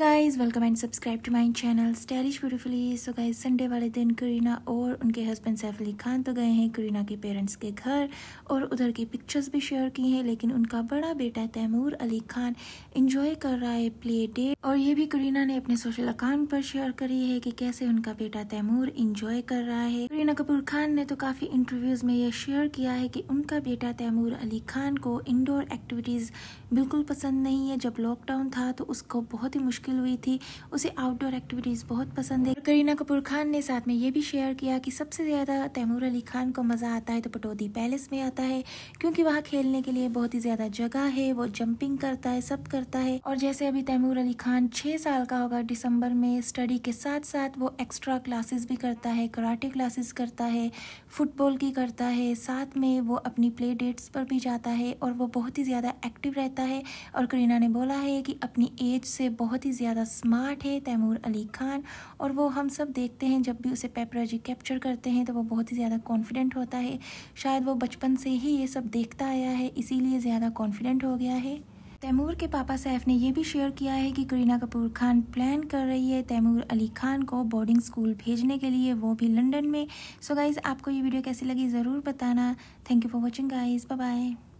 guys welcome and subscribe to my channel stylish beautifully so guys Sunday वाले दिन करीना और उनके हस्बैंड सैफ अली खान तो गए हैं करीना के पेरेंट्स के घर और उधर की पिक्चर्स भी शेयर की हैं लेकिन उनका बड़ा बेटा तैमूर अली खान इंजॉय कर रहा है प्ले डे और ये भी करीना ने अपने सोशल अकाउंट पर शेयर करी है कि कैसे उनका बेटा तैमूर इंजॉय कर रहा है करीना कपूर खान ने तो काफ़ी इंटरव्यूज़ में यह शेयर किया है कि उनका बेटा तैमूर अली खान को इनडोर एक्टिविटीज़ बिल्कुल पसंद नहीं है जब लॉकडाउन था तो उसको बहुत ही मुश्किल मुश्किल हुई थी उसे आउटडोर एक्टिविटीज़ बहुत पसंद है करीना कपूर खान ने साथ में ये भी शेयर किया कि सबसे ज़्यादा तैमूर अली खान को मज़ा आता है तो पटौदी पैलेस में आता है क्योंकि वहाँ खेलने के लिए बहुत ही ज़्यादा जगह है वो जंपिंग करता है सब करता है और जैसे अभी तैमूर अली खान छः साल का होगा दिसंबर में स्टडी के साथ साथ वो एक्स्ट्रा क्लासेस भी करता है कराटे क्लासेस करता है फुटबॉल की करता है साथ में वो अपनी प्ले डेट्स पर भी जाता है और वो बहुत ही ज़्यादा एक्टिव रहता है और करीना ने बोला है कि अपनी एज से बहुत ही ज़्यादा स्मार्ट है तैमूर अली खान और वो हम सब देखते हैं जब भी उसे पेपराजी कैप्चर करते हैं तो वो बहुत ही ज़्यादा कॉन्फिडेंट होता है शायद वो बचपन से ही ये सब देखता आया है इसीलिए ज़्यादा कॉन्फिडेंट हो गया है तैमूर के पापा सैफ ने यह भी शेयर किया है कि करीना कपूर खान प्लान कर रही है तैमूर अली खान को बोर्डिंग स्कूल भेजने के लिए वो भी लंदन में सो so गाइज़ आपको ये वीडियो कैसी लगी ज़रूर बताना thank you for watching guys bye